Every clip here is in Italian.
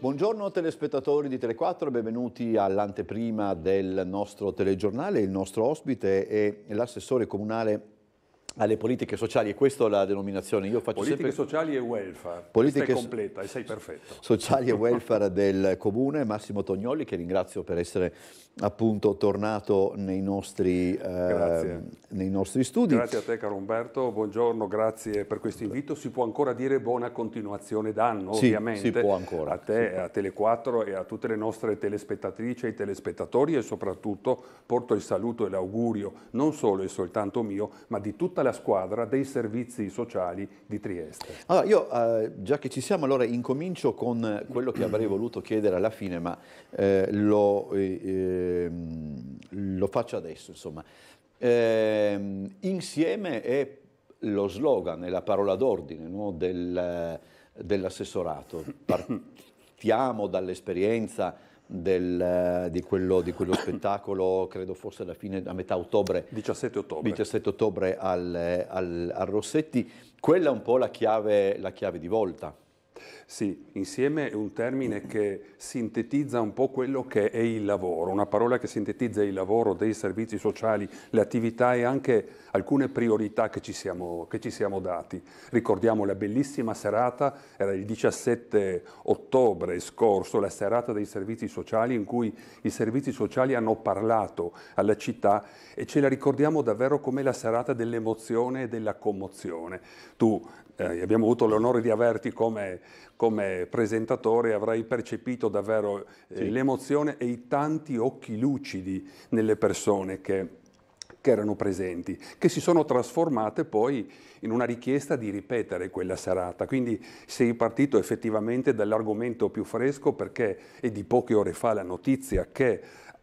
Buongiorno telespettatori di Tele4, benvenuti all'anteprima del nostro telegiornale. Il nostro ospite è l'assessore comunale alle politiche sociali, e questa è la denominazione. Io faccio politiche sempre... sociali e welfare, politiche questa completa e sei perfetto. Sociali e welfare del Comune, Massimo Tognoli, che ringrazio per essere appunto tornato nei nostri, eh, nei nostri studi. Grazie a te caro Umberto, buongiorno, grazie per questo invito. Si può ancora dire buona continuazione d'anno, sì, ovviamente. Si può ancora. A te, a Tele4 e a tutte le nostre telespettatrici e telespettatori e soprattutto porto il saluto e l'augurio non solo e soltanto mio, ma di tutta la la squadra dei servizi sociali di Trieste. Allora, io eh, già che ci siamo, allora incomincio con quello che avrei voluto chiedere alla fine, ma eh, lo, eh, ehm, lo, faccio adesso, insomma. Ehm, insieme è lo slogan, è la parola d'ordine no? Del, dell'assessorato. Partiamo dall'esperienza del, di, quello, di, quello, spettacolo, credo forse alla fine, a metà ottobre. 17 ottobre. 17 ottobre al, al, al Rossetti. Quella è un po' la chiave, la chiave di volta. Sì, insieme è un termine che sintetizza un po' quello che è il lavoro, una parola che sintetizza il lavoro dei servizi sociali, le attività e anche alcune priorità che ci siamo, che ci siamo dati. Ricordiamo la bellissima serata, era il 17 ottobre scorso, la serata dei servizi sociali in cui i servizi sociali hanno parlato alla città e ce la ricordiamo davvero come la serata dell'emozione e della commozione. Tu eh, abbiamo avuto l'onore di averti come, come presentatore, avrai percepito davvero eh, sì. l'emozione e i tanti occhi lucidi nelle persone che, che erano presenti, che si sono trasformate poi in una richiesta di ripetere quella serata. Quindi sei partito effettivamente dall'argomento più fresco perché è di poche ore fa la notizia che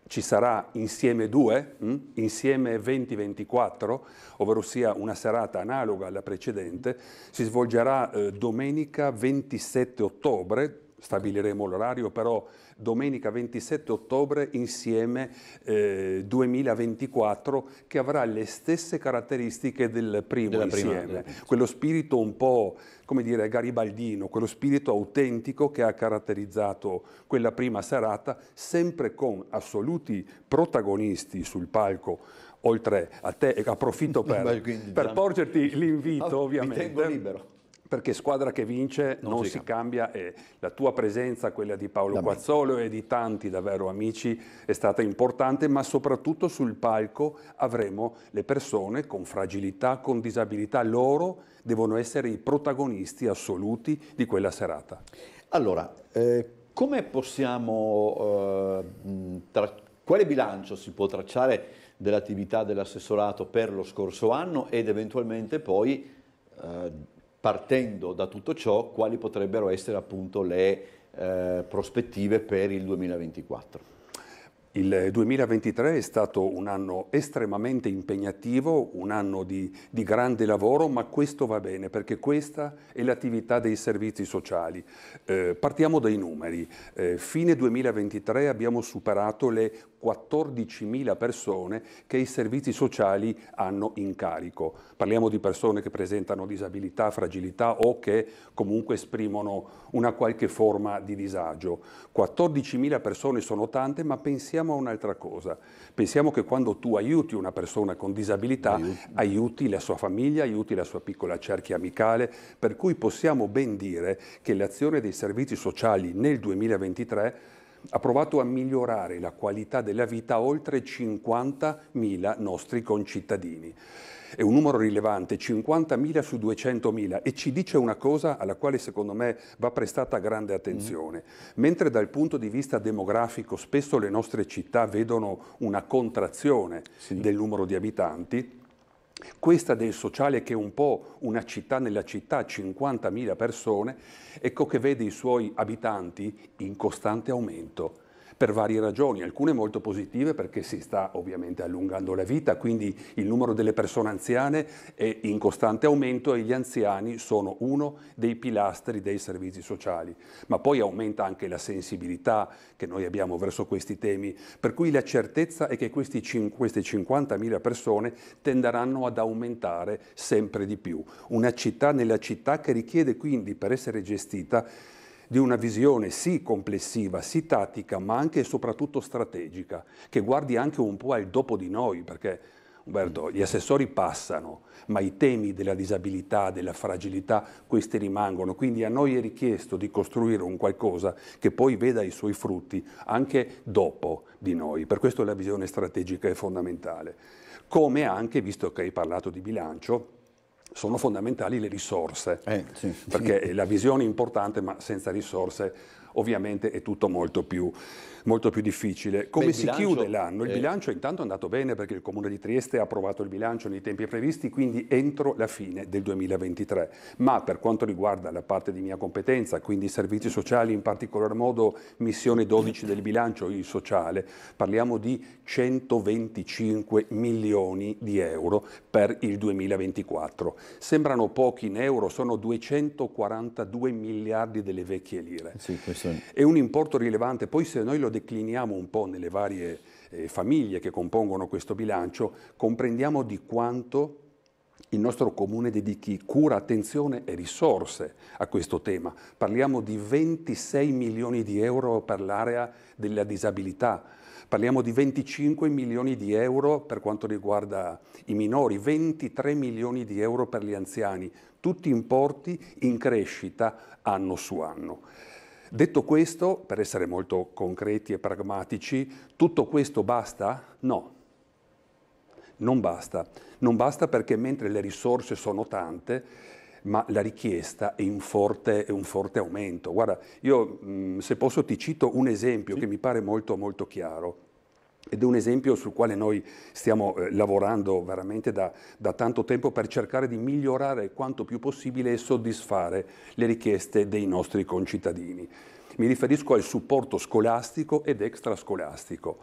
ci sarà Insieme 2, mh? Mm? Insieme 2024, ovvero sia una serata analoga alla precedente, si svolgerà eh, domenica 27 ottobre Stabiliremo l'orario, però domenica 27 ottobre insieme eh, 2024 che avrà le stesse caratteristiche del primo insieme. Prima, quello spirito un po' come dire, garibaldino, quello spirito autentico che ha caratterizzato quella prima serata, sempre con assoluti protagonisti sul palco, oltre a te, approfitto per, quindi, per porgerti l'invito oh, ovviamente. Mi tengo libero perché squadra che vince non, non si, cambia. cambia. e la tua presenza, quella di Paolo da Quazzolo me. e di tanti davvero amici, è stata importante, ma soprattutto sul palco avremo le persone con fragilità, con disabilità, loro devono essere i protagonisti assoluti di quella serata. Allora, eh, come possiamo, eh, quale bilancio si può tracciare dell'attività dell'assessorato per lo scorso anno ed eventualmente poi... Eh, partendo da tutto ciò quali potrebbero essere appunto le eh, prospettive per il 2024. Il 2023 è stato un anno estremamente impegnativo, un anno di, di, grande lavoro, ma questo va bene perché questa è l'attività dei servizi sociali. Eh, partiamo dai numeri. Eh, fine 2023 abbiamo superato le 14.000 persone che i servizi sociali hanno in carico. Parliamo di persone che presentano disabilità, fragilità o che comunque esprimono una qualche forma di disagio. 14.000 persone sono tante, ma pensiamo a un'altra cosa. Pensiamo che quando tu aiuti una persona con disabilità, aiuti. aiuti la sua famiglia, aiuti la sua piccola cerchia amicale, per cui possiamo ben dire che l'azione dei servizi sociali nel 2023 ha provato a migliorare la qualità della vita a oltre 50.000 nostri concittadini. È un numero rilevante, 50.000 su 200.000 e ci dice una cosa alla quale secondo me va prestata grande attenzione. Mm. Mentre dal punto di vista demografico spesso le nostre città vedono una contrazione sì. del numero di abitanti, questa del sociale che è un po' una città nella città, 50.000 persone, ecco che vede i suoi abitanti in costante aumento per varie ragioni, alcune molto positive perché si sta ovviamente allungando la vita, quindi il numero delle persone anziane è in costante aumento e gli anziani sono uno dei pilastri dei servizi sociali, ma poi aumenta anche la sensibilità che noi abbiamo verso questi temi, per cui la certezza è che questi, queste 50.000 persone tenderanno ad aumentare sempre di più. Una città nella città che richiede quindi per essere gestita di una visione sì complessiva, sì tattica, ma anche e soprattutto strategica, che guardi anche un po' al dopo di noi, perché Umberto, gli assessori passano, ma i temi della disabilità, della fragilità, questi rimangono. Quindi a noi è richiesto di costruire un qualcosa che poi veda i suoi frutti anche dopo di noi. Per questo la visione strategica è fondamentale. Come anche, visto che hai parlato di bilancio, sono fondamentali le risorse, eh, sì. perché la visione è importante, ma senza risorse ovviamente è tutto molto più molto più difficile. Come Beh, si bilancio, chiude l'anno? Il eh... bilancio è intanto è andato bene perché il Comune di Trieste ha approvato il bilancio nei tempi previsti, quindi entro la fine del 2023. Ma per quanto riguarda la parte di mia competenza, quindi servizi sociali, in particolar modo missione 12 del bilancio, il sociale, parliamo di 125 milioni di euro per il 2024. Sembrano pochi in euro, sono 242 miliardi delle vecchie lire. Sì, è... è un importo rilevante, poi se noi lo decliniamo un po' nelle varie eh, famiglie che compongono questo bilancio, comprendiamo di quanto il nostro comune dedichi cura, attenzione e risorse a questo tema. Parliamo di 26 milioni di euro per l'area della disabilità, parliamo di 25 milioni di euro per quanto riguarda i minori, 23 milioni di euro per gli anziani, tutti importi in crescita anno su anno. Detto questo, per essere molto concreti e pragmatici, tutto questo basta? No, non basta. Non basta perché mentre le risorse sono tante, ma la richiesta è in forte, è un forte aumento. Guarda, io se posso ti cito un esempio sì. che mi pare molto molto chiaro. Ed è un esempio sul quale noi stiamo eh, lavorando veramente da, da, tanto tempo per cercare di migliorare quanto più possibile e soddisfare le richieste dei nostri concittadini. Mi riferisco al supporto scolastico ed extrascolastico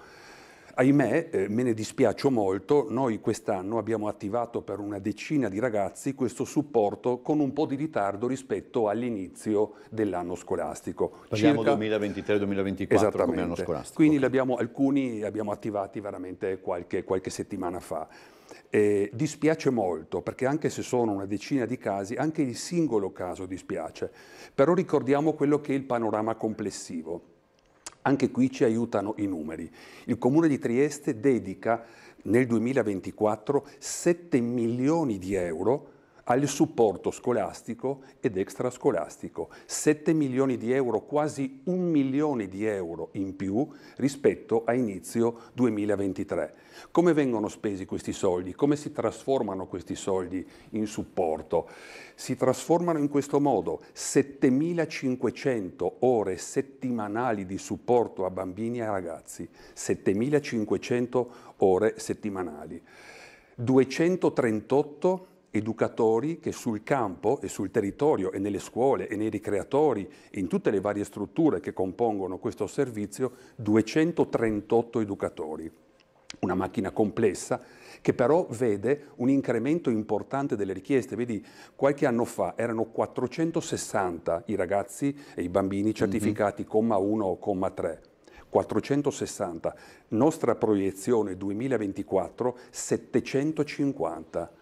ahimè, eh, me ne dispiaccio molto, noi quest'anno abbiamo attivato per una decina di ragazzi questo supporto con un po' di ritardo rispetto all'inizio dell'anno scolastico. Parliamo Circa... 2023-2024 come anno scolastico. Quindi okay. abbiamo, alcuni li abbiamo attivati veramente qualche, qualche settimana fa. Eh, dispiace molto perché anche se sono una decina di casi, anche il singolo caso dispiace, però ricordiamo quello che è il panorama complessivo. Anche qui ci aiutano i numeri. Il Comune di Trieste dedica nel 2024 7 milioni di euro al supporto scolastico ed extrascolastico, 7 milioni di euro, quasi un milione di euro in più rispetto a inizio 2023. Come vengono spesi questi soldi? Come si trasformano questi soldi in supporto? Si trasformano in questo modo 7.500 ore settimanali di supporto a bambini e ragazzi, 7.500 ore settimanali. 238 educatori che sul campo e sul territorio e nelle scuole e nei ricreatori e in tutte le varie strutture che compongono questo servizio 238 educatori. Una macchina complessa che però vede un incremento importante delle richieste. Vedi, qualche anno fa erano 460 i ragazzi e i bambini mhm. certificati mm-hmm. comma 1 o comma 3. 460, nostra proiezione 2024 750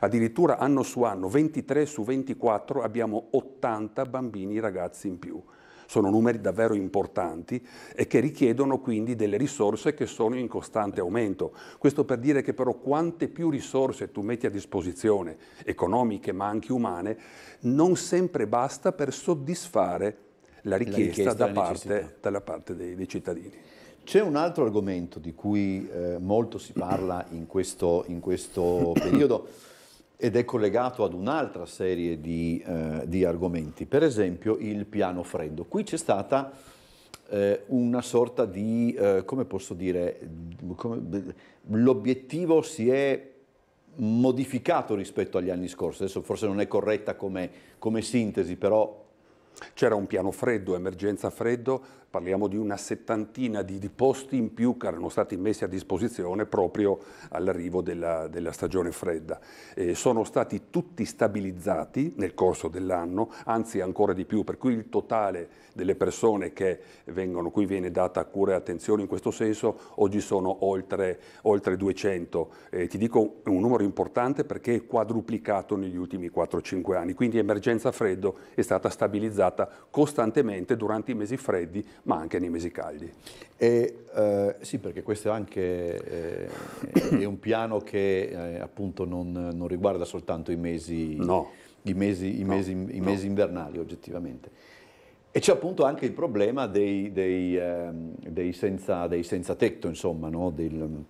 Addirittura anno su anno, 23 su 24, abbiamo 80 bambini ragazzi in più. Sono numeri davvero importanti e che richiedono quindi delle risorse che sono in costante aumento. Questo per dire che però quante più risorse tu metti a disposizione, economiche ma anche umane, non sempre basta per soddisfare la richiesta, la richiesta da, la parte, dalla parte dei, dei cittadini. C'è un altro argomento di cui eh, molto si parla in questo, in questo periodo ed è collegato ad un'altra serie di, eh, di, argomenti, per esempio il piano freddo. Qui c'è stata eh, una sorta di, eh, come posso dire, l'obiettivo si è modificato rispetto agli anni scorsi, adesso forse non è corretta come, come sintesi, però... C'era un piano freddo, emergenza freddo, parliamo di una settantina di, di, posti in più che erano stati messi a disposizione proprio all'arrivo della, della, stagione fredda. Eh, sono stati tutti stabilizzati nel corso dell'anno, anzi ancora di più, per cui il totale delle persone che vengono qui viene data cura e attenzione in questo senso, oggi sono oltre, oltre 200. Eh, ti dico un numero importante perché è quadruplicato negli ultimi 4-5 anni, quindi emergenza freddo è stata stabilizzata costantemente durante i mesi freddi ma anche nei mesi caldi. E, eh, sì, perché questo è anche eh, è un piano che eh, appunto non, non, riguarda soltanto i mesi, no. i mesi, i no. mesi, i mesi no. invernali oggettivamente. E c'è appunto anche il problema dei, dei, ehm, dei, senza, dei senza, tetto, insomma, Del,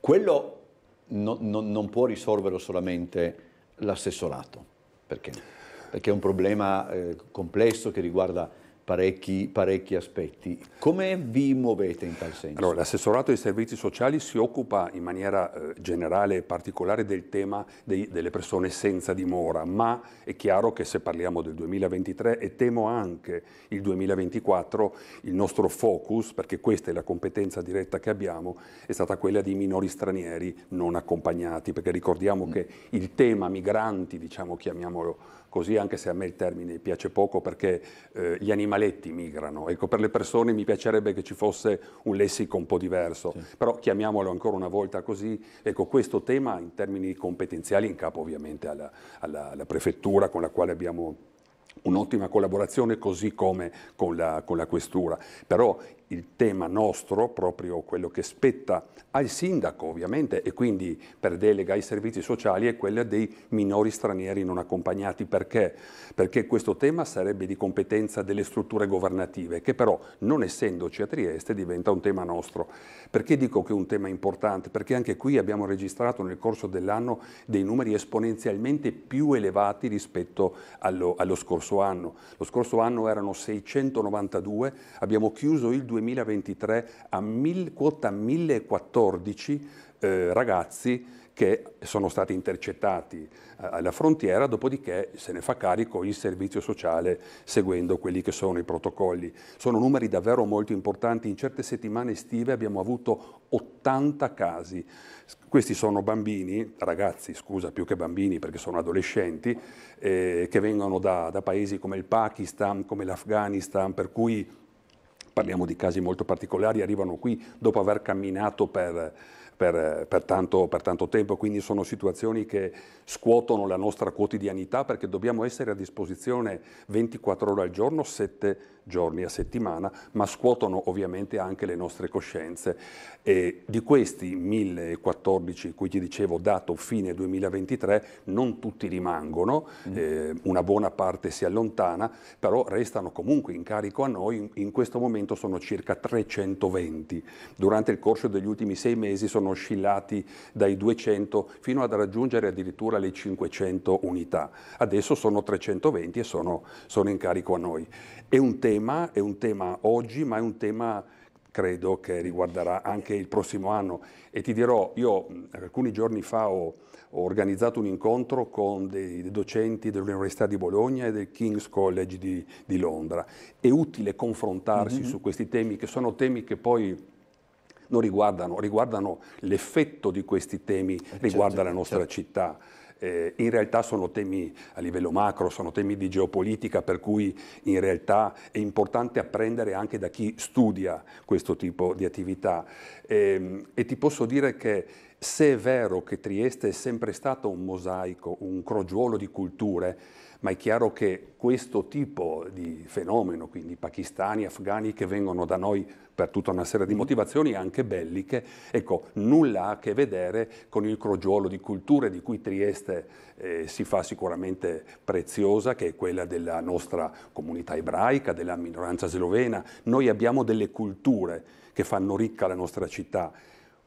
quello non, non, non può risolverlo solamente l'assessorato, perché? Perché è un problema eh, complesso che riguarda Parecchi, parecchi, aspetti. Come vi muovete in tal senso? Allora, l'assessorato dei servizi sociali si occupa in maniera eh, generale e particolare del tema dei, delle persone senza dimora, ma è chiaro che se parliamo del 2023 e temo anche il 2024, il nostro focus, perché questa è la competenza diretta che abbiamo, è stata quella di minori stranieri non accompagnati, perché ricordiamo mm. che il tema migranti, diciamo, chiamiamolo così anche se a me il termine piace poco perché eh, gli animaletti migrano. Ecco, per le persone mi piacerebbe che ci fosse un lessico un po' diverso, sì. però chiamiamolo ancora una volta così. Ecco, questo tema in termini competenziali in capo ovviamente alla, alla, alla prefettura con la quale abbiamo un'ottima collaborazione così come con la, con la questura, però il tema nostro, proprio quello che spetta al sindaco ovviamente e quindi per delega ai servizi sociali è quella dei minori stranieri non accompagnati. Perché? Perché questo tema sarebbe di competenza delle strutture governative che però non essendoci a Trieste diventa un tema nostro. Perché dico che è un tema importante? Perché anche qui abbiamo registrato nel corso dell'anno dei numeri esponenzialmente più elevati rispetto allo, allo scorso anno. Lo scorso anno erano 692, abbiamo chiuso il 2020 2023 a mil, quota 1014 eh, ragazzi che sono stati intercettati eh, alla frontiera, dopodiché se ne fa carico il servizio sociale seguendo quelli che sono i protocolli. Sono numeri davvero molto importanti, in certe settimane estive abbiamo avuto 80 casi. Questi sono bambini, ragazzi scusa più che bambini perché sono adolescenti, eh, che vengono da, da paesi come il Pakistan, come l'Afghanistan, per cui parliamo di casi molto particolari, arrivano qui dopo aver camminato per, per, per, tanto, per, tanto, tempo, quindi sono situazioni che scuotono la nostra quotidianità perché dobbiamo essere a disposizione 24 ore al giorno, 7 giorni a settimana, ma scuotono ovviamente anche le nostre coscienze. E di questi 1014, cui ti dicevo dato fine 2023, non tutti rimangono, mm. eh, una buona parte si allontana, però restano comunque in carico a noi, in, questo momento sono circa 320. Durante il corso degli ultimi sei mesi sono oscillati dai 200 fino ad raggiungere addirittura le 500 unità. Adesso sono 320 e sono, sono in carico a noi. È un tema tema, è un tema oggi, ma è un tema credo che riguarderà anche il prossimo anno. E ti dirò, io alcuni giorni fa ho, ho organizzato un incontro con dei, dei docenti dell'Università di Bologna e del King's College di, di Londra. È utile confrontarsi mm -hmm. su questi temi, che sono temi che poi non riguardano, riguardano l'effetto di questi temi, eh, riguarda certo, la nostra certo. città eh, in realtà sono temi a livello macro, sono temi di geopolitica, per cui in realtà è importante apprendere anche da chi studia questo tipo di attività. E, ehm, e ti posso dire che se è vero che Trieste è sempre stato un mosaico, un crogiolo di culture, ma è chiaro che questo tipo di fenomeno, quindi pakistani, afghani che vengono da noi per tutta una serie di mm. motivazioni anche belliche, ecco, nulla ha a che vedere con il crogiolo di culture di cui Trieste eh, si fa sicuramente preziosa, che è quella della nostra comunità ebraica, della minoranza slovena. Noi abbiamo delle culture che fanno ricca la nostra città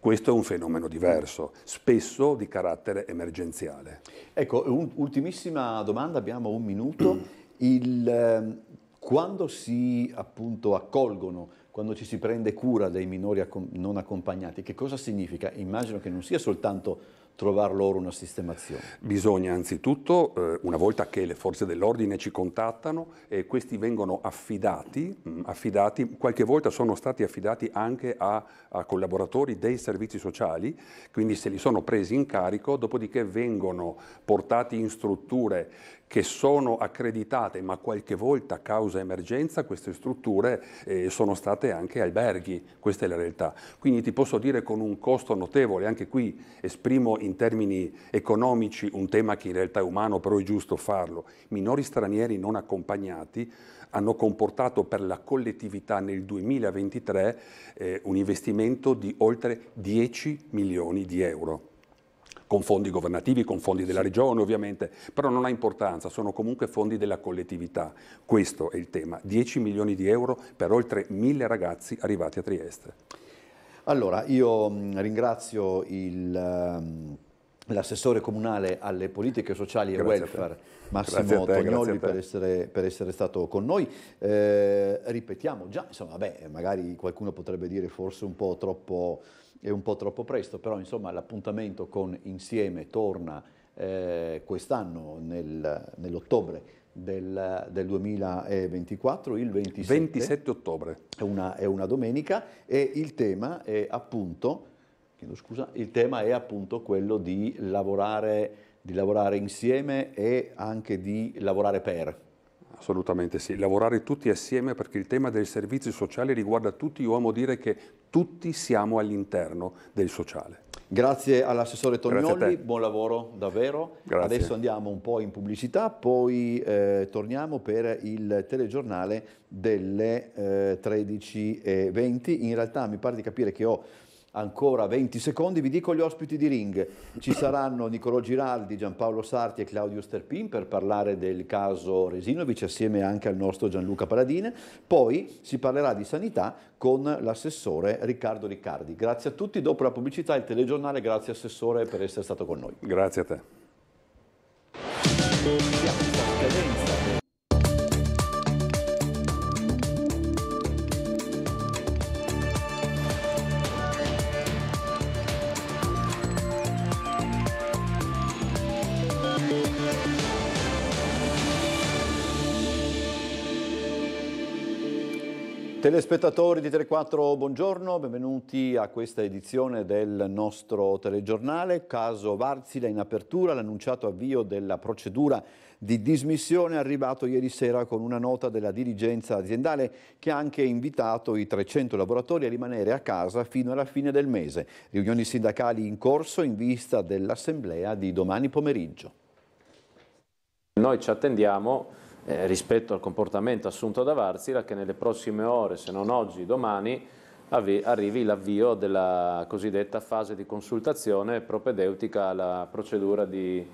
questo è un fenomeno diverso, spesso di carattere emergenziale. Ecco, un, ultimissima domanda, abbiamo un minuto. Il, ehm, quando si appunto accolgono, quando ci si prende cura dei minori non accompagnati, che cosa significa? Immagino che non sia soltanto trovare loro una sistemazione? Bisogna anzitutto, eh, una volta che le forze dell'ordine ci contattano, questi vengono affidati, affidati, qualche volta sono stati affidati anche a, a, collaboratori dei servizi sociali, quindi se li sono presi in carico, dopodiché vengono portati in strutture che sono accreditate, ma qualche volta causa emergenza queste strutture eh, sono state anche alberghi, questa è la realtà. Quindi ti posso dire con un costo notevole, anche qui esprimo in termini economici un tema che in realtà è umano, però è giusto farlo. Minori stranieri non accompagnati hanno comportato per la collettività nel 2023 eh, un investimento di oltre 10 milioni di euro con fondi governativi, con fondi della regione ovviamente, però non ha importanza, sono comunque fondi della collettività. Questo è il tema, 10 milioni di euro per oltre mille ragazzi arrivati a Trieste. Allora, io mm, ringrazio il ehm, l'assessore comunale alle politiche sociali e grazie welfare Massimo te, Tognoli per essere, per essere, stato con noi. Eh, ripetiamo già, insomma, vabbè, magari qualcuno potrebbe dire forse un po' troppo, è un po' troppo presto, però insomma l'appuntamento con Insieme torna eh, quest'anno, nel, nell'ottobre del, del, 2024, il 27, 27 ottobre. È una, è una, domenica e il tema è appunto, scusa, il tema è appunto quello di lavorare, di lavorare insieme e anche di lavorare per. Assolutamente sì, lavorare tutti assieme perché il tema dei servizi sociali riguarda tutti, io amo dire che tutti siamo all'interno del sociale. Grazie all'assessore Tognoli, buon lavoro davvero. Grazie. Adesso andiamo un po' in pubblicità, poi eh, torniamo per il telegiornale delle eh, 13.20. In realtà mi pare di capire che ho ancora 20 secondi, vi dico gli ospiti di Ring. Ci saranno Niccolò Giraldi, Giampaolo Sarti e Claudio Sterpin per parlare del caso Resinovic assieme anche al nostro Gianluca Paladine. Poi si parlerà di sanità con l'assessore Riccardo Riccardi. Grazie a tutti, dopo la pubblicità e il telegiornale, grazie assessore per essere stato con noi. Grazie a te. Telespettatori di 34, buongiorno, benvenuti a questa edizione del nostro telegiornale. Caso Varzila in apertura, l'annunciato avvio della procedura di dismissione è arrivato ieri sera con una nota della dirigenza aziendale che ha anche invitato i 300 lavoratori a rimanere a casa fino alla fine del mese. Riunioni sindacali in corso in vista dell'assemblea di domani pomeriggio. Noi ci attendiamo eh, rispetto al comportamento assunto da Varzila che nelle prossime ore, se non oggi, domani, arrivi l'avvio della cosiddetta fase di consultazione propedeutica alla procedura di,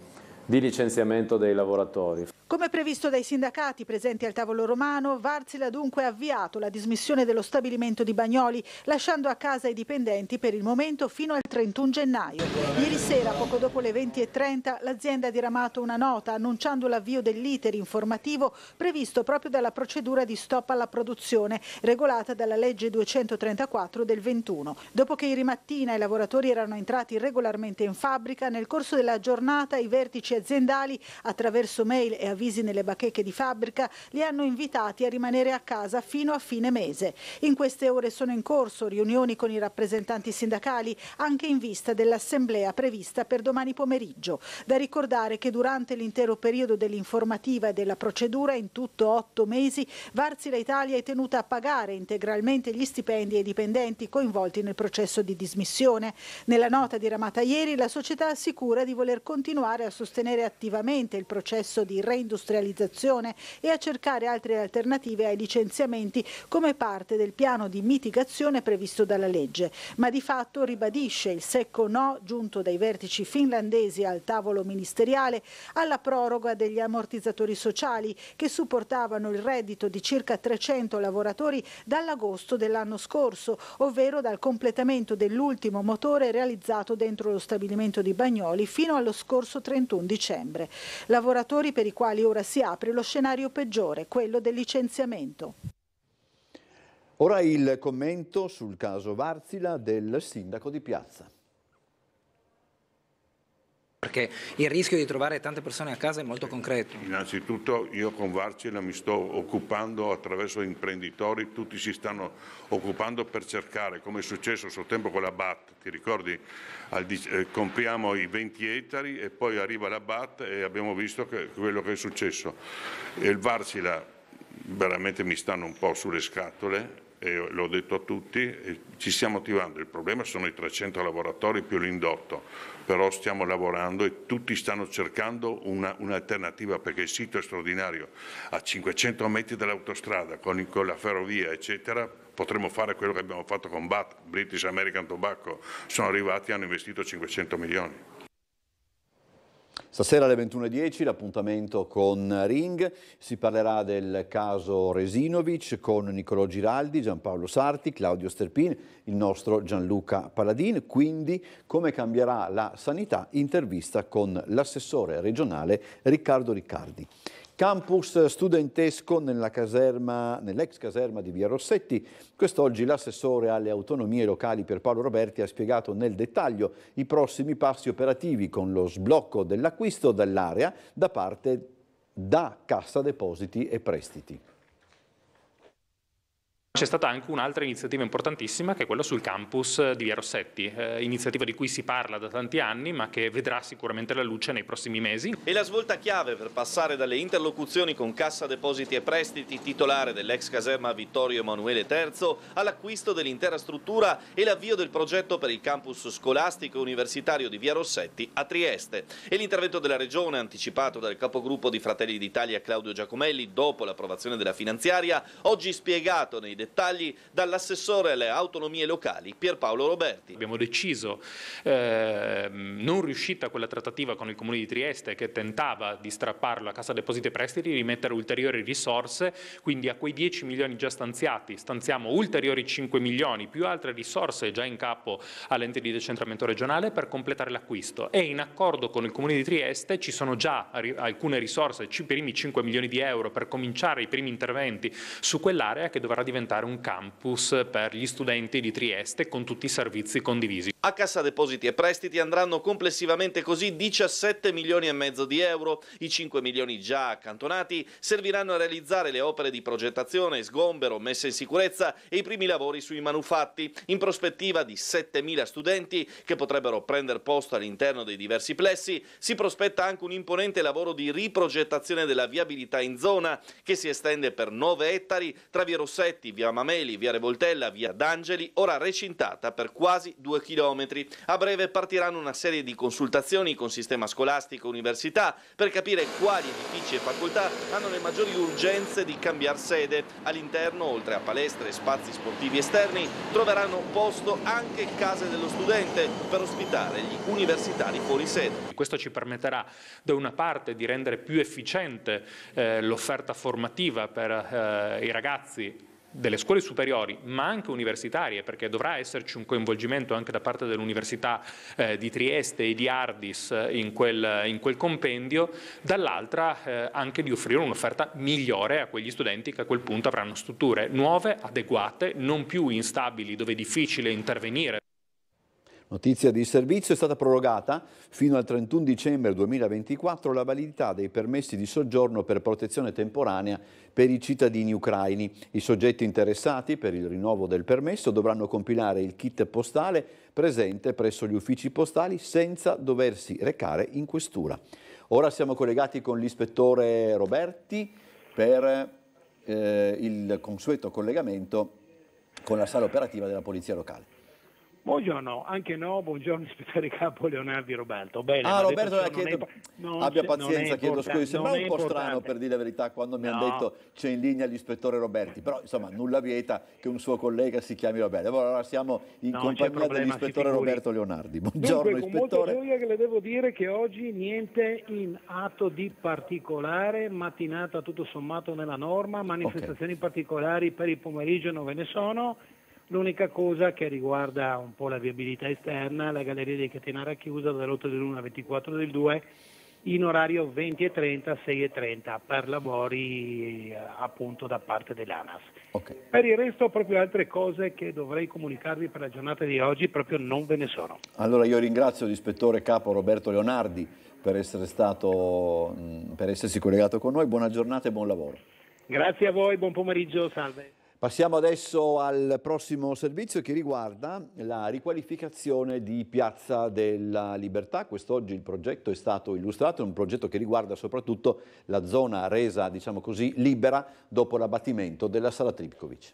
di licenziamento dei lavoratori. Come previsto dai sindacati presenti al tavolo romano, Varzila dunque ha avviato la dismissione dello stabilimento di Bagnoli, lasciando a casa i dipendenti per il momento fino al 31 gennaio. Ieri sera, poco dopo le 20.30, l'azienda ha diramato una nota annunciando l'avvio dell'iter informativo previsto proprio dalla procedura di stop alla produzione, regolata dalla legge 234 del 21. Dopo che ieri mattina i lavoratori erano entrati regolarmente in fabbrica, nel corso della giornata i vertici aziendali, attraverso mail e avvisi, improvvisi nelle bacheche di fabbrica li hanno invitati a rimanere a casa fino a fine mese. In queste ore sono in corso riunioni con i rappresentanti sindacali anche in vista dell'assemblea prevista per domani pomeriggio. Da ricordare che durante l'intero periodo dell'informativa e della procedura in tutto otto mesi Varsila Italia è tenuta a pagare integralmente gli stipendi ai dipendenti coinvolti nel processo di dismissione. Nella nota diramata ieri la società assicura di voler continuare a sostenere attivamente il processo di reindustrializzazione dell'industrializzazione e a cercare altre alternative ai licenziamenti come parte del piano di mitigazione previsto dalla legge. Ma di fatto ribadisce il secco no giunto dai vertici finlandesi al tavolo ministeriale alla proroga degli ammortizzatori sociali che supportavano il reddito di circa 300 lavoratori dall'agosto dell'anno scorso, ovvero dal completamento dell'ultimo motore realizzato dentro lo stabilimento di Bagnoli fino allo scorso 31 dicembre. Lavoratori per i quali quali ora si apre lo scenario peggiore, quello del licenziamento. Ora il commento sul caso Varzila del sindaco di Piazza. Perché il rischio di trovare tante persone a casa è molto concreto. Innanzitutto io con Varcila mi sto occupando attraverso imprenditori, tutti si stanno occupando per cercare, come è successo a suo tempo con la BAT, ti ricordi? Al, eh, compriamo i 20 ettari e poi arriva la BAT e abbiamo visto che, quello che è successo. E il Varcila veramente mi stanno un po' sulle scatole eh, l'ho detto a tutti, ci stiamo attivando, il problema sono i 300 lavoratori più l'indotto, però stiamo lavorando e tutti stanno cercando un'alternativa perché il sito è straordinario, a 500 metri dall'autostrada, con, con la ferrovia eccetera, potremmo fare quello che abbiamo fatto con BAT, British American Tobacco, sono arrivati e hanno investito 500 milioni. Stasera alle 21.10 l'appuntamento con Ring, si parlerà del caso Resinovic con Niccolò Giraldi, Giampaolo Sarti, Claudio Sterpin, il nostro Gianluca Paladin, quindi come cambierà la sanità, intervista con l'assessore regionale Riccardo Riccardi. Campus studentesco nella caserma, nell'ex caserma di Via Rossetti. Quest'oggi l'assessore alle autonomie locali per Paolo Roberti ha spiegato nel dettaglio i prossimi passi operativi con lo sblocco dell'acquisto dell'area da parte da Cassa Depositi e Prestiti. C'è stata anche un'altra iniziativa importantissima che è quella sul campus eh, di Via Rossetti, eh, iniziativa di cui si parla da tanti anni ma che vedrà sicuramente la luce nei prossimi mesi. E la svolta chiave per passare dalle interlocuzioni con Cassa Depositi e Prestiti, titolare dell'ex caserma Vittorio Emanuele III, all'acquisto dell'intera struttura e l'avvio del progetto per il campus scolastico e universitario di Via Rossetti a Trieste. E l'intervento della Regione, anticipato dal capogruppo di Fratelli d'Italia Claudio Giacomelli dopo l'approvazione della finanziaria, oggi spiegato nei dettagli dall'assessore alle autonomie locali Pierpaolo Roberti. Abbiamo deciso, eh, non riuscita quella trattativa con il Comune di Trieste che tentava di strapparlo a Cassa Depositi e Prestiti, di mettere ulteriori risorse, quindi a quei 10 milioni già stanziati stanziamo ulteriori 5 milioni più altre risorse già in capo all'ente di decentramento regionale per completare l'acquisto e in accordo con il Comune di Trieste ci sono già alcune risorse, i primi 5 milioni di euro per cominciare i primi interventi su quell'area che dovrà diventare diventare un campus per gli studenti di Trieste con tutti i servizi condivisi. A Cassa Depositi e Prestiti andranno complessivamente così 17 milioni e mezzo di euro. I 5 milioni già accantonati serviranno a realizzare le opere di progettazione, sgombero, messa in sicurezza e i primi lavori sui manufatti, in prospettiva di 7 mila studenti che potrebbero prendere posto all'interno dei diversi plessi. Si prospetta anche un imponente lavoro di riprogettazione della viabilità in zona che si estende per 9 ettari tra via Rossetti, via via Mameli, via Revoltella, via D'Angeli, ora recintata per quasi due chilometri. A breve partiranno una serie di consultazioni con sistema scolastico e università per capire quali edifici e facoltà hanno le maggiori urgenze di cambiare sede. All'interno, oltre a palestre e spazi sportivi esterni, troveranno posto anche case dello studente per ospitare gli universitari fuori sede. Questo ci permetterà da una parte di rendere più efficiente eh, l'offerta formativa per eh, i ragazzi delle scuole superiori, ma anche universitarie, perché dovrà esserci un coinvolgimento anche da parte dell'Università eh, di Trieste e di Ardis eh, in quel, in quel compendio, dall'altra eh, anche di offrire un'offerta migliore a quegli studenti che a quel punto avranno strutture nuove, adeguate, non più instabili, dove è difficile intervenire. Notizia di servizio è stata prorogata fino al 31 dicembre 2024 la validità dei permessi di soggiorno per protezione temporanea per i cittadini ucraini. I soggetti interessati per il rinnovo del permesso dovranno compilare il kit postale presente presso gli uffici postali senza doversi recare in questura. Ora siamo collegati con l'ispettore Roberti per eh, il consueto collegamento con la sala operativa della Polizia Locale. Buongiorno, anche no, buongiorno ispettore capo Leonardi Roberto. Bene, ah Roberto, detto, chiedo, è, abbia pazienza, chiedo scusa, sembra un po' strano per dire la verità quando mi no. hanno detto c'è in linea l'ispettore Roberti, però insomma nulla vieta che un suo collega si chiami Roberto. Allora siamo in no, compagnia problema, dell'ispettore Roberto Leonardi. Buongiorno Dunque, ispettore. Con molta che le devo dire che oggi niente in atto di particolare, mattinata tutto sommato nella norma, manifestazioni okay. particolari per il pomeriggio non ve ne sono L'unica cosa che riguarda un po' la viabilità esterna, la galleria di Catenara chiusa dall'8 1 al 24 del 2 in orario 20.30, 6.30 per lavori eh, appunto da parte dell'ANAS. Okay. Per il resto proprio altre cose che dovrei comunicarvi per la giornata di oggi proprio non ve ne sono. Allora io ringrazio l'ispettore capo Roberto Leonardi per essere stato, mm, per essersi collegato con noi, buona giornata e buon lavoro. Grazie a voi, buon pomeriggio, salve. Passiamo adesso al prossimo servizio che riguarda la riqualificazione di Piazza della Libertà. Quest'oggi il progetto è stato illustrato, è un progetto che riguarda soprattutto la zona resa, diciamo così, libera dopo l'abbattimento della Sala Tripkovic.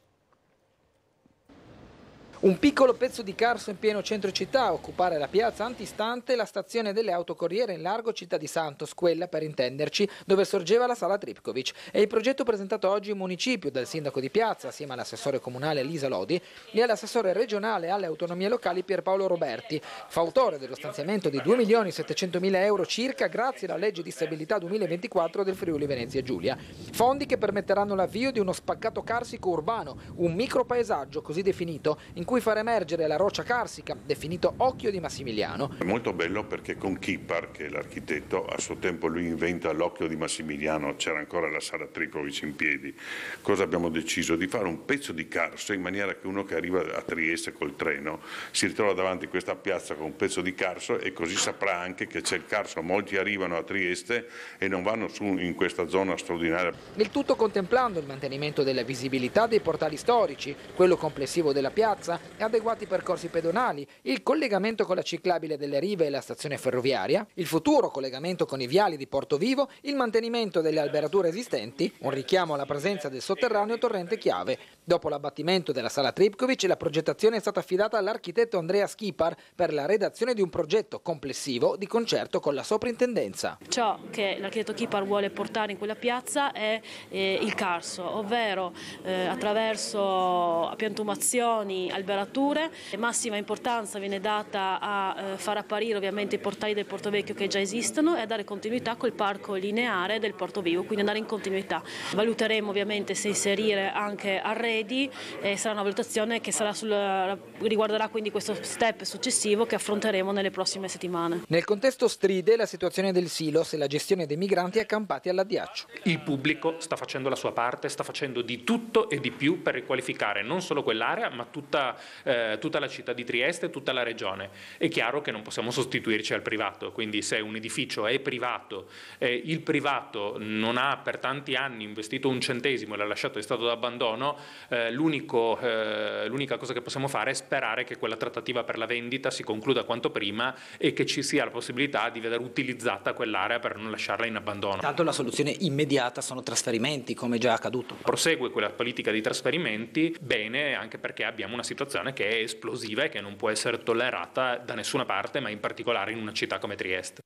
Un piccolo pezzo di Carso in pieno centro città a occupare la piazza antistante la stazione delle autocorriere in largo città di Santos, quella per intenderci, dove sorgeva la sala Tripkovic. È il progetto presentato oggi in municipio dal sindaco di piazza, assieme all'assessore comunale Lisa Lodi e all'assessore regionale alle autonomie locali Pierpaolo Roberti, fautore dello stanziamento di 2.700.000 euro circa grazie alla legge di stabilità 2024 del Friuli Venezia Giulia. Fondi che permetteranno l'avvio di uno spaccato carsico urbano, un micropaesaggio così definito, in cui far emergere la roccia carsica, definito Occhio di Massimiliano. È molto bello perché con Kippar, che è l'architetto, a suo tempo lui inventa l'Occhio di Massimiliano, c'era ancora la Sara Tricovic in piedi. Cosa abbiamo deciso? Di fare un pezzo di carso in maniera che uno che arriva a Trieste col treno si ritrova davanti a questa piazza con un pezzo di carso e così saprà anche che c'è il carso. Molti arrivano a Trieste e non vanno su in questa zona straordinaria. Il tutto contemplando il mantenimento della visibilità dei portali storici, quello complessivo della piazza, e adeguati percorsi pedonali, il collegamento con la ciclabile delle rive e la stazione ferroviaria, il futuro collegamento con i viali di Porto Vivo, il mantenimento delle alberature esistenti, un richiamo alla presenza del sotterraneo torrente chiave, Dopo l'abbattimento della sala Tripkovic, la progettazione è stata affidata all'architetto Andrea Schipar per la redazione di un progetto complessivo di concerto con la soprintendenza. Ciò che l'architetto Schipar vuole portare in quella piazza è eh, il carso, ovvero eh, attraverso piantumazioni, alberature. Massima importanza viene data a eh, far apparire ovviamente i portali del Porto Vecchio che già esistono e a dare continuità col parco lineare del Porto Vivo, quindi andare in continuità. Valuteremo ovviamente se inserire anche arredi piedi e sarà una valutazione che sul, riguarderà quindi questo step successivo che affronteremo nelle prossime settimane. Nel contesto stride la situazione del silos e la gestione dei migranti accampati all'addiaccio. Il pubblico sta facendo la sua parte, sta facendo di tutto e di più per riqualificare non solo quell'area ma tutta, eh, tutta la città di Trieste, e tutta la regione. È chiaro che non possiamo sostituirci al privato, quindi se un edificio è privato, eh, il privato non ha per tanti anni investito un centesimo e l'ha lasciato in stato d'abbandono, eh, eh, l'unica cosa che possiamo fare è sperare che quella trattativa per la vendita si concluda quanto prima e che ci sia la possibilità di vedere utilizzata quell'area per non lasciarla in abbandono. Tanto la soluzione immediata sono trasferimenti, come già accaduto. Prosegue quella politica di trasferimenti bene, anche perché abbiamo una situazione che è esplosiva e che non può essere tollerata da nessuna parte, ma in particolare in una città come Trieste.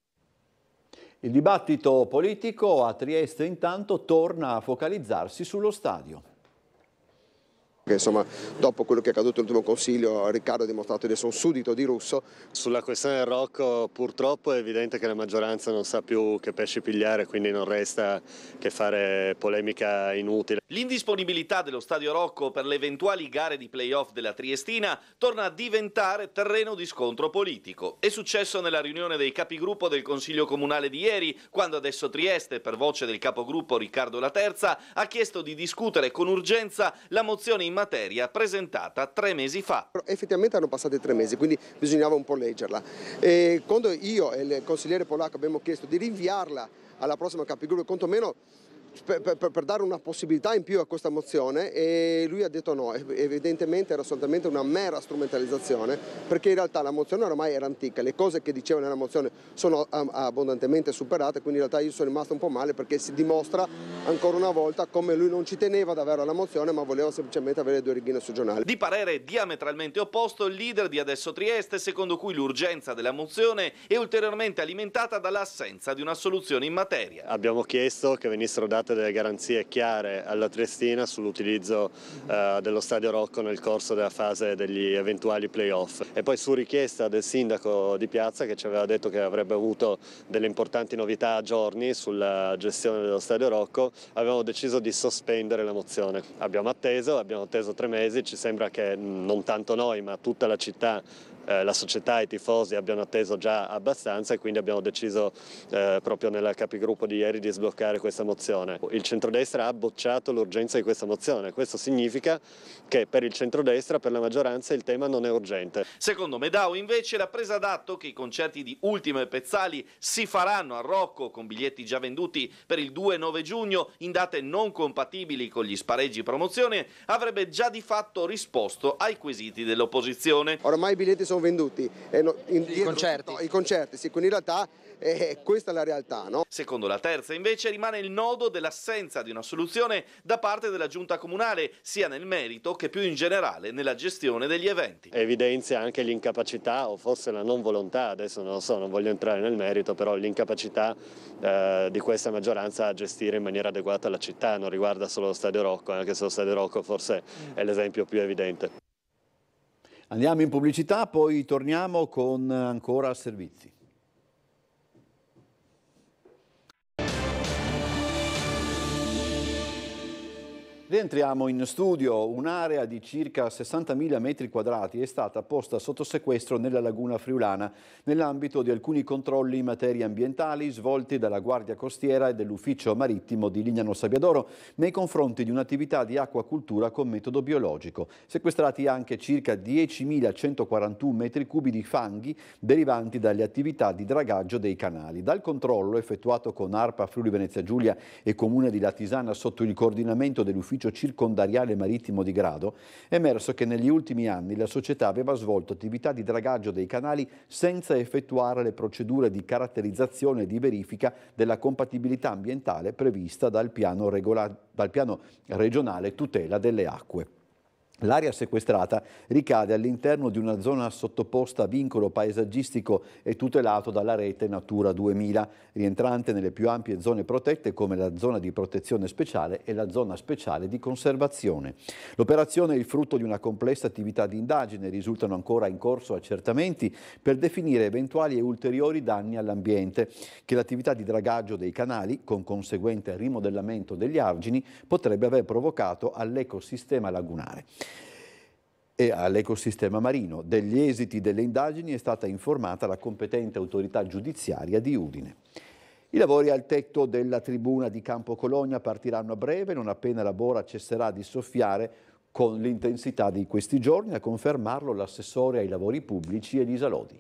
Il dibattito politico a Trieste intanto torna a focalizzarsi sullo stadio. Insomma, dopo quello che è accaduto all'ultimo consiglio, Riccardo ha dimostrato di essere un suddito di russo. Sulla questione del Rocco, purtroppo è evidente che la maggioranza non sa più che pesci pigliare, quindi non resta che fare polemica inutile. L'indisponibilità dello Stadio Rocco per le eventuali gare di playoff della Triestina torna a diventare terreno di scontro politico. È successo nella riunione dei capigruppo del Consiglio Comunale di ieri, quando adesso Trieste, per voce del capogruppo Riccardo Laterza, ha chiesto di discutere con urgenza la mozione in materia presentata tre mesi fa. Effettivamente hanno passato tre mesi, quindi bisognava un po' leggerla. E quando io e il consigliere polacco abbiamo chiesto di rinviarla alla prossima capigruppo, quantomeno per, per, per, dare una possibilità in più a questa mozione e lui ha detto no, evidentemente era soltanto una mera strumentalizzazione perché in realtà la mozione ormai era antica, le cose che diceva nella mozione sono abbondantemente superate, quindi in realtà io sono rimasto un po' male perché si dimostra ancora una volta come lui non ci teneva davvero alla mozione ma voleva semplicemente avere due righine sul giornale. Di parere diametralmente opposto il leader di Adesso Trieste secondo cui l'urgenza della mozione è ulteriormente alimentata dall'assenza di una soluzione in materia. Abbiamo chiesto che venissero date state delle garanzie chiare alla Triestina sull'utilizzo eh, dello Stadio Rocco nel corso della fase degli eventuali playoff. E poi su richiesta del sindaco di Piazza che ci aveva detto che avrebbe avuto delle importanti novità a giorni sulla gestione dello Stadio Rocco, avevamo deciso di sospendere la mozione. Abbiamo atteso, abbiamo atteso tre mesi, ci sembra che non tanto noi ma tutta la città eh, la società e i tifosi abbiano atteso già abbastanza e quindi abbiamo deciso eh, proprio nella capigruppo di ieri di sbloccare questa mozione. Il centrodestra ha bocciato l'urgenza di questa mozione, questo significa che per il centrodestra, per la maggioranza, il tema non è urgente. Secondo Medau invece la presa d'atto che i concerti di Ultima e Pezzali si faranno a Rocco con biglietti già venduti per il 2-9 giugno in date non compatibili con gli spareggi promozione avrebbe già di fatto risposto ai quesiti dell'opposizione. Ormai i biglietti sono venduti eh, no, indietro, I, concerti. No, i concerti. sì, quindi in realtà eh, questa è la realtà. No? Secondo la terza invece rimane il nodo dell'assenza di una soluzione da parte della giunta comunale, sia nel merito che più in generale nella gestione degli eventi. Evidenzia anche l'incapacità o forse la non volontà, adesso non lo so, non voglio entrare nel merito, però l'incapacità eh, di questa maggioranza a gestire in maniera adeguata la città, non riguarda solo lo Stadio Rocco, anche se lo Stadio Rocco forse è mm. l'esempio più evidente. Andiamo in pubblicità, poi torniamo con ancora servizi. Rientriamo in studio, un'area di circa 60.000 metri quadrati è stata posta sotto sequestro nella laguna friulana nell'ambito di alcuni controlli in materia ambientali svolti dalla Guardia Costiera e dell'Ufficio Marittimo di Lignano Sabbiadoro nei confronti di un'attività di acquacultura con metodo biologico. Sequestrati anche circa 10.141 metri cubi di fanghi derivanti dalle attività di dragaggio dei canali. Dal controllo effettuato con ARPA Friuli Venezia Giulia e Comune di Latisana sotto il coordinamento dell'Ufficio ufficio circondariale marittimo di Grado, è emerso che negli ultimi anni la società aveva svolto attività di dragaggio dei canali senza effettuare le procedure di caratterizzazione e di verifica della compatibilità ambientale prevista dal piano, regola... dal piano regionale tutela delle acque. L'area sequestrata ricade all'interno di una zona sottoposta a vincolo paesaggistico e tutelato dalla rete Natura 2000, rientrante nelle più ampie zone protette come la zona di protezione speciale e la zona speciale di conservazione. L'operazione è il frutto di una complessa attività di indagine, risultano ancora in corso accertamenti per definire eventuali e ulteriori danni all'ambiente che l'attività di dragaggio dei canali, con conseguente rimodellamento degli argini, potrebbe aver provocato all'ecosistema lagunare e all'ecosistema marino. Degli esiti delle indagini è stata informata la competente autorità giudiziaria di Udine. I lavori al tetto della tribuna di Campo Cologna partiranno a breve, non appena la Bora cesserà di soffiare con l'intensità di questi giorni, a confermarlo l'assessore ai lavori pubblici Elisa Lodi.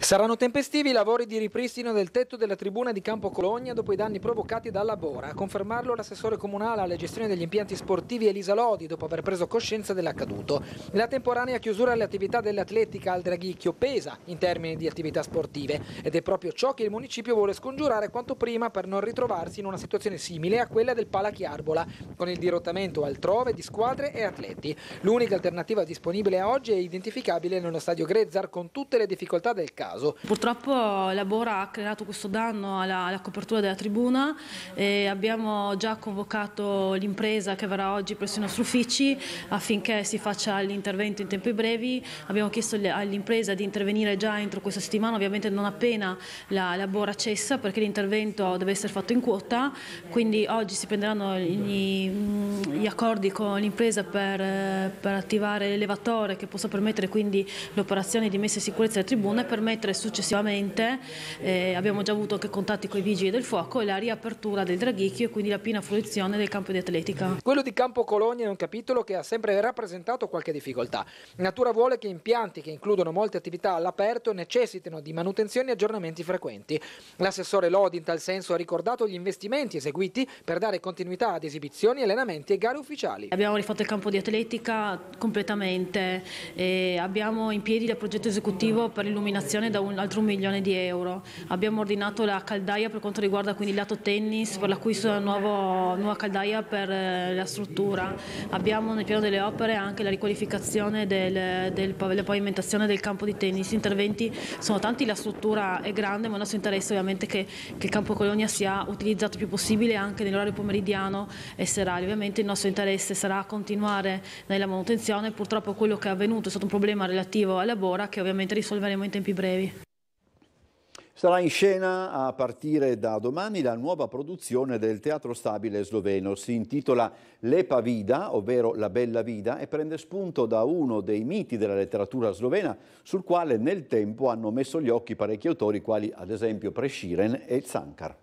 Saranno tempestivi i lavori di ripristino del tetto della tribuna di Campo Cologna dopo i danni provocati dalla Bora, a confermarlo l'assessore comunale alla gestione degli impianti sportivi Elisa Lodi dopo aver preso coscienza dell'accaduto. La temporanea chiusura alle attività dell'atletica al Draghicchio pesa in termini di attività sportive ed è proprio ciò che il municipio vuole scongiurare quanto prima per non ritrovarsi in una situazione simile a quella del Pala Chiarbola, con il dirottamento altrove di squadre e atleti. L'unica alternativa disponibile oggi è identificabile nello stadio Grezzar con tutte le difficoltà del caso. Purtroppo la Bora ha creato questo danno alla, alla copertura della tribuna e abbiamo già convocato l'impresa che verrà oggi presso i nostri uffici affinché si faccia l'intervento in tempi brevi. Abbiamo chiesto all'impresa di intervenire già entro questa settimana, ovviamente non appena la, la Bora cessa perché l'intervento deve essere fatto in quota, quindi oggi si prenderanno gli, gli accordi con l'impresa per, per attivare l'elevatore che possa permettere quindi l'operazione di messa in sicurezza della tribuna e permettere mettere successivamente, eh, abbiamo già avuto anche contatti con i vigili del fuoco, e la riapertura del Draghicchio e quindi la piena fruizione del campo di atletica. Quello di Campo Colonia è un capitolo che ha sempre rappresentato qualche difficoltà. Natura vuole che impianti che includono molte attività all'aperto necessitino di manutenzioni e aggiornamenti frequenti. L'assessore Lodi in tal senso ha ricordato gli investimenti eseguiti per dare continuità ad esibizioni, allenamenti e gare ufficiali. Abbiamo rifatto il campo di atletica completamente, e eh, abbiamo in piedi il progetto esecutivo per l'illuminazione dotazione da un altro milione di euro. Abbiamo ordinato la caldaia per quanto riguarda quindi il lato tennis, per l'acquisto di una nuova, nuova caldaia per eh, la struttura. Abbiamo nel piano delle opere anche la riqualificazione del, del, della pavimentazione del campo di tennis. Interventi sono tanti, la struttura è grande, ma il nostro interesse ovviamente è che, che il campo Colonia sia utilizzato il più possibile anche nell'orario pomeridiano e serale. Ovviamente il nostro interesse sarà continuare nella manutenzione, purtroppo quello che è avvenuto è stato un problema relativo alla Bora che ovviamente risolveremo in tempi brevi brevi. Sarà in scena a partire da domani la nuova produzione del Teatro Stabile sloveno. Si intitola L'Epa Vida, ovvero La Bella Vida, e prende spunto da uno dei miti della letteratura slovena, sul quale nel tempo hanno messo gli occhi parecchi autori, quali ad esempio Presciren e Zankar.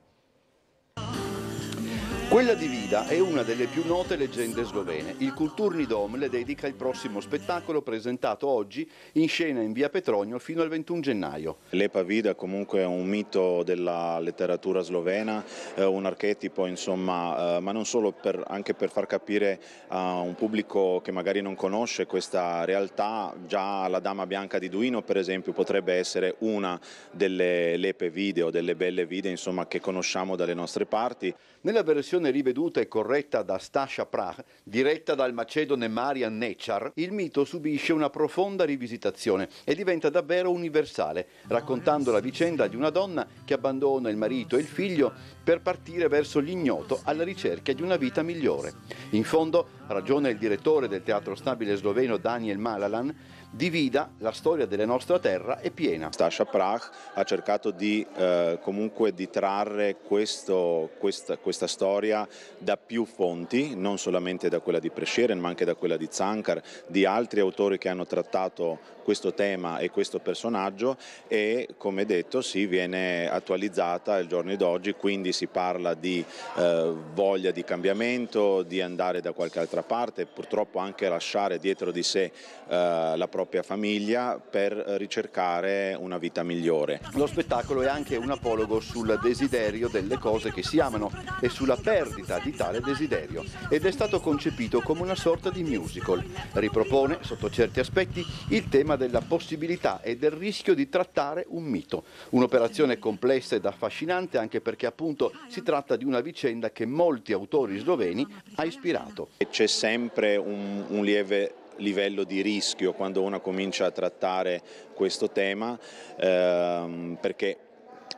Quella di Vida è una delle più note leggende slovene. Il Culturni Dom le dedica il prossimo spettacolo presentato oggi in scena in via Petronio fino al 21 gennaio. L'Epa Vida comunque è un mito della letteratura slovena, eh, un archetipo insomma, eh, ma non solo per, anche per far capire a un pubblico che magari non conosce questa realtà, già la Dama Bianca di Duino per esempio potrebbe essere una delle lepe vide o delle belle vide insomma, che conosciamo dalle nostre parti. Nella versione versione riveduta e corretta da Stasha Prah, diretta dal macedone Marian Nechar, il mito subisce una profonda rivisitazione e diventa davvero universale, raccontando la vicenda di una donna che abbandona il marito e il figlio per partire verso l'ignoto alla ricerca di una vita migliore. In fondo, ragiona il direttore del teatro stabile sloveno Daniel Malalan, divida la storia della nostra terra è piena. Stasha Prach ha cercato di eh, comunque di trarre questo, questa, questa, storia da più fonti, non solamente da quella di Presceren ma anche da quella di Zankar, di altri autori che hanno trattato questo tema e questo personaggio e come detto sì, viene attualizzata al giorno d'oggi, quindi si parla di eh, voglia di cambiamento, di andare da qualche altra parte, purtroppo anche lasciare dietro di sé eh, la propria famiglia per ricercare una vita migliore. Lo spettacolo è anche un apologo sul desiderio delle cose che si amano e sulla perdita di tale desiderio ed è stato concepito come una sorta di musical. Ripropone, sotto certi aspetti, il tema della possibilità e del rischio di trattare un mito. Un'operazione complessa ed affascinante anche perché appunto si tratta di una vicenda che molti autori sloveni ha ispirato. C'è sempre un, un lieve livello di rischio quando uno comincia a trattare questo tema ehm, perché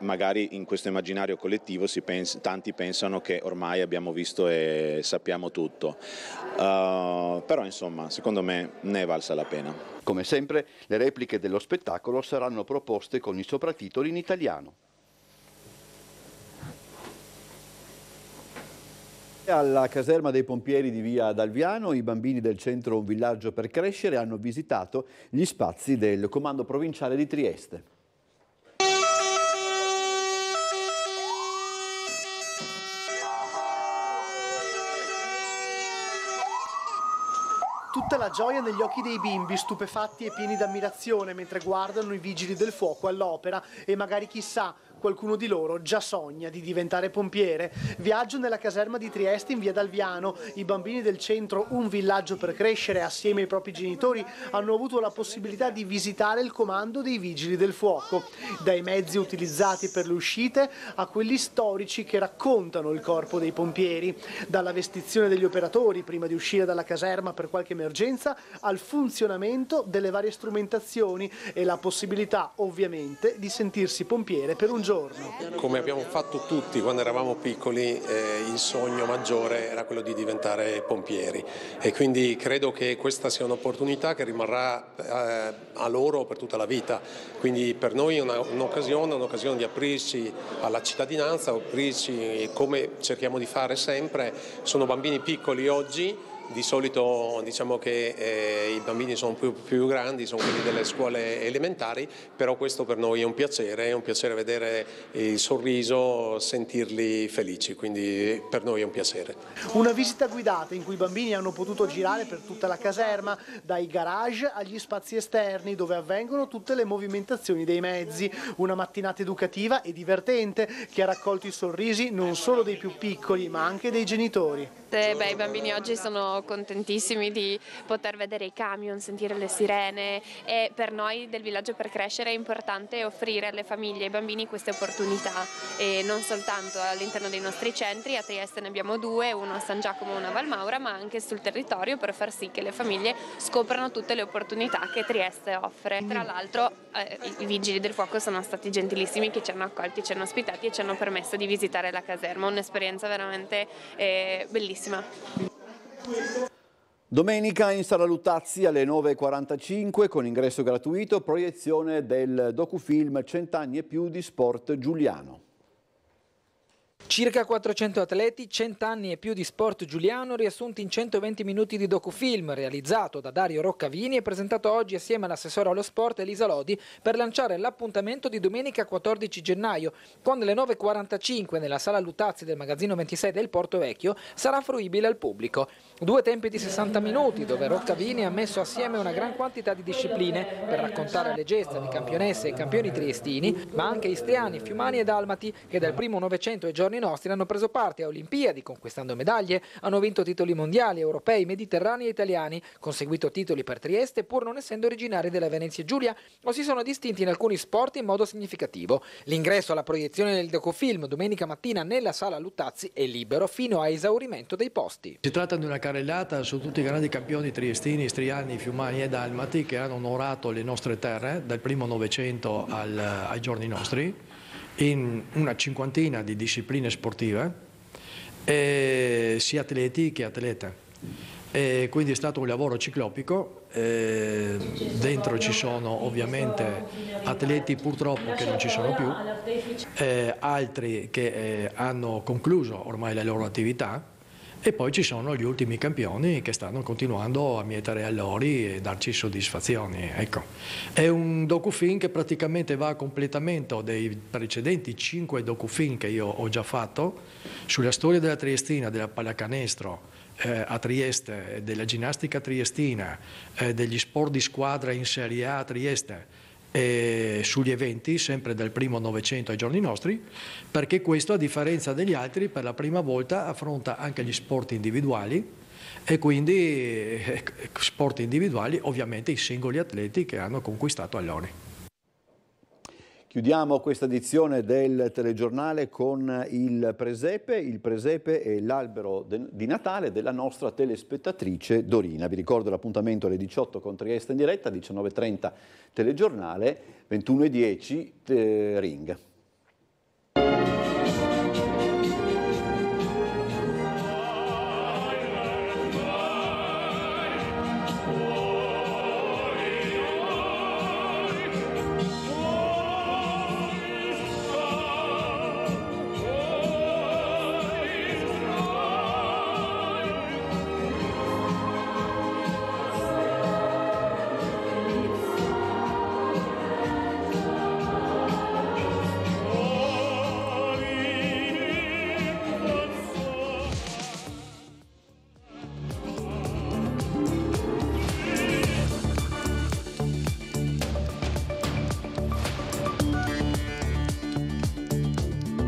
magari in questo immaginario collettivo pensa, tanti pensano che ormai abbiamo visto e sappiamo tutto, uh, però insomma secondo me ne è valsa la pena. Come sempre le repliche dello spettacolo saranno proposte con i sopratitoli in italiano. Alla caserma dei pompieri di via Dalviano i bambini del centro Un villaggio per crescere hanno visitato gli spazi del comando provinciale di Trieste. Tutta la gioia negli occhi dei bimbi, stupefatti e pieni d'ammirazione mentre guardano i vigili del fuoco all'opera e magari chissà, qualcuno di loro già sogna di diventare pompiere. Viaggio nella caserma di Trieste in via Dalviano. I bambini del centro Un villaggio per crescere assieme ai propri genitori hanno avuto la possibilità di visitare il comando dei vigili del fuoco, dai mezzi utilizzati per le uscite a quelli storici che raccontano il corpo dei pompieri, dalla vestizione degli operatori prima di uscire dalla caserma per qualche emergenza al funzionamento delle varie strumentazioni e la possibilità ovviamente di sentirsi pompiere per un giorno. Come abbiamo fatto tutti quando eravamo piccoli, eh, il sogno maggiore era quello di diventare pompieri e quindi credo che questa sia un'opportunità che rimarrà eh, a loro per tutta la vita, quindi per noi è un'occasione, un'occasione di aprirci alla cittadinanza, aprirci come cerchiamo di fare sempre, sono bambini piccoli oggi di solito diciamo che eh, i bambini sono più, più, grandi, sono quelli delle scuole elementari, però questo per noi è un piacere, è un piacere vedere il sorriso, sentirli felici, quindi per noi è un piacere. Una visita guidata in cui i bambini hanno potuto girare per tutta la caserma, dai garage agli spazi esterni dove avvengono tutte le movimentazioni dei mezzi, una mattinata educativa e divertente che ha raccolto i sorrisi non solo dei più piccoli ma anche dei genitori. Beh, i bambini oggi sono contentissimi di poter vedere i camion, sentire le sirene e per noi del Villaggio per Crescere è importante offrire alle famiglie e ai bambini queste opportunità e non soltanto all'interno dei nostri centri, a Trieste ne abbiamo due, uno a San Giacomo e uno a Valmaura, ma anche sul territorio per far sì che le famiglie scoprano tutte le opportunità che Trieste offre. Tra l'altro eh, i vigili del fuoco sono stati gentilissimi che ci hanno accolti, ci hanno ospitati e ci hanno permesso di visitare la caserma, un'esperienza veramente eh, bellissima bellissima. Domenica in Sala Luttazzi alle 9.45 con ingresso gratuito, proiezione del docufilm Cent'anni e più di Sport Giuliano. Circa 400 atleti, 100 anni e più di sport giuliano riassunti in 120 minuti di docufilm realizzato da Dario Roccavini e presentato oggi assieme all'assessore allo sport Elisa Lodi per lanciare l'appuntamento di domenica 14 gennaio quando alle 9.45 nella sala Lutazzi del magazzino 26 del Porto Vecchio sarà fruibile al pubblico. Due tempi di 60 minuti dove Roccavini ha messo assieme una gran quantità di discipline per raccontare le gesta di campionesse e campioni triestini ma anche istriani, fiumani e dalmati che dal primo novecento e giorno giorni nostri hanno preso parte a Olimpiadi conquistando medaglie, hanno vinto titoli mondiali, europei, mediterranei e italiani, conseguito titoli per Trieste pur non essendo originari della Venezia Giulia o si sono distinti in alcuni sport in modo significativo. L'ingresso alla proiezione del docufilm domenica mattina nella sala Luttazzi è libero fino a esaurimento dei posti. Si tratta di una carrellata su tutti i grandi campioni triestini, istriani, fiumani e dalmati che hanno onorato le nostre terre dal primo Novecento ai giorni nostri in una cinquantina di discipline sportive, eh, sia atleti che atlete. E quindi è stato un lavoro ciclopico, eh, dentro ci sono ovviamente atleti purtroppo che non ci sono più, eh, altri che eh, hanno concluso ormai la loro attività e poi ci sono gli ultimi campioni che stanno continuando a mietere allori e darci soddisfazioni. Ecco. È un docufilm che praticamente va a completamento dei precedenti cinque docufilm che io ho già fatto sulla storia della Triestina, della pallacanestro, eh, a Trieste, della ginnastica triestina, eh, degli sport di squadra in Serie A a Trieste, eh, sugli eventi, sempre dal primo Novecento ai giorni nostri, perché questo, a differenza degli altri, per la prima volta affronta anche gli sport individuali e quindi eh, sport individuali ovviamente i singoli atleti che hanno conquistato Alloni. Chiudiamo questa edizione del telegiornale con il presepe. Il presepe è l'albero di Natale della nostra telespettatrice Dorina. Vi ricordo l'appuntamento alle 18 con Trieste in diretta, 19.30 telegiornale, 21.10 eh, ring.